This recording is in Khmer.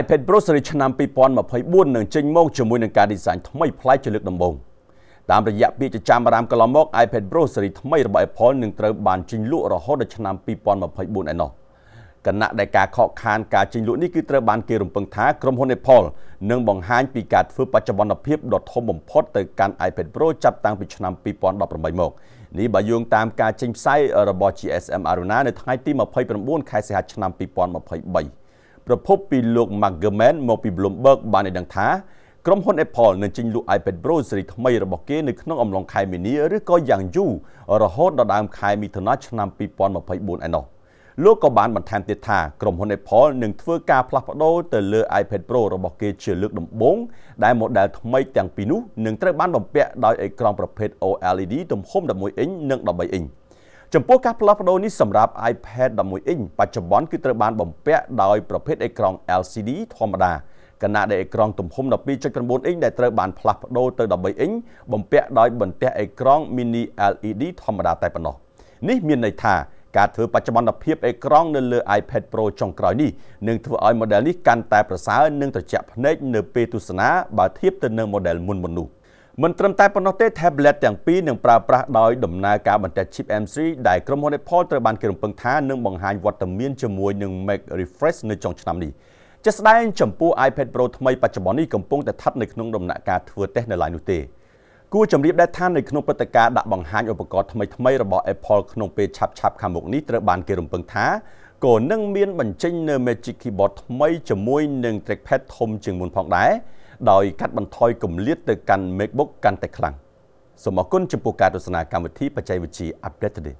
iPad Pro series ឆ្នាំ2024នឹងចេញមកជាមួយនឹងការ design ថ្មីប្លែកជាលើកដំបូងតាមរយៈពាក្យចាំអារម្មណ៍កន្លងមក iPad Pro series ថ្មីរបស់ Apple នឹងត្រូវបានចេញលក់រហូតដល់ឆ្នាំ2024ឯណោះគណៈដែលការខកខានការចេញលក់នេះគឺត្រូវបានគេរំពឹងថាក្រុមហ៊ុន Apple នឹងបង្ហាញពីការធ្វើបច្ចុប្បន្នភាពដ៏ធំបំផុតទៅកាន់ iPad Pro ចាប់តាំងពីឆ្នាំ2018មកនេះបើយោងតាមការចេញផ្សាយរបស់ GSM Aruna នៅថ្ងៃទី29ខែសីហាឆ្នាំ2023ប្រភពពីលោក Magerman មកពី Bloomberg បានឲ្យដឹងថាក្រុមហ៊ុន Apple នឹងចេញលក់ iPad Pro ស៊េរីថ្មីរបស់គេនៅក្នុងអំឡុងខែមីនាឬក៏យ៉ាងយូររហូតដល់ដើមខែមិថុនាឆ្នាំ2024ឯណោះលោកក៏បានបន្ថែមទៀតថាក្រុមហ៊ុន Apple នឹងធ្វើការផ្លាស់ប្ដូរទៅលើ iPad Pro របស់គេជាលើកដំបូងដែល model ថ្មីទាំងពីរនោះនឹងត្រូវបានបំពាក់ដោយអេក្រង់ប្រភេទ OLED ទំហំ11អ៊ីញនិង13អ៊ីញ។ចំពោះការផ្លាស់ប្ដូរនេះសម្រាប់ iPad 11អ៊ីនបច្ចុប្បន្នគឺត្រូវបានបំពាក់ដោយប្រភេទអេក្រង់ LCD ធម្មតាខណៈដែលអេក្រង់ទំហំ12.9អ៊ីនដែលត្រូវបានផ្លាស់ប្ដូរទៅ13អ៊ីនបំពាក់ដោយបន្ទះអេក្រង់ Mini LED ធម្មតាតែប៉ុណ្ណោះនេះមានន័យថាការធ្វើបច្ចុប្បន្នភាពអេក្រង់នៅលើ iPad Pro ចុងក្រោយនេះនឹងធ្វើឲ្យ model នេះកាន់តែប្រសើរនិងត្រជាក់ភ្នែកនៅពេលទស្សនាបើធៀបទៅនឹង model មុនៗនោះ។មិនត្រឹមតែប៉ុណ្ណោះទេ tablet ទាំងពីរនឹងប្រើប្រាស់ដោយដំណើរការបន្ទិត chip M3 ដែលក្រុមហ៊ុន Apple ត្រូវបានគេរំពឹងថានឹងបង្ហាញវត្តមានជាមួយនឹង Mac Refresh នៅចុងឆ្នាំនេះជាក់ស្ដែងចំពោះ iPad Pro ថ្មីបច្ចុប្បន្ននេះកំពុងតែស្ថិតនៅក្នុងដំណាក់កាលធ្វើតេស្តនៅឡើយនោះទេគួរជម្រាបដែរថានៅក្នុងព្រឹត្តិការណ៍ដាក់បង្ហាញឧបករណ៍ថ្មីថ្មីរបស់ Apple ក្នុងពេលឆាប់ឆាប់ខាងមុខនេះត្រូវបានគេរំពឹងថាក៏នឹងមានបញ្ចេញនៅ Magic Keyboard ថ្មីជាមួយនឹង Trackpad ធំជាងមុនផងដែរដោយកាត់បន្ថយគម្លាតទៅកាន់ MacBook កាន់តែខ្លាំងសូមអរគុណចំពោះការទស្សនាកម្មវិធីបច្ចេកវិទ្យា Update Today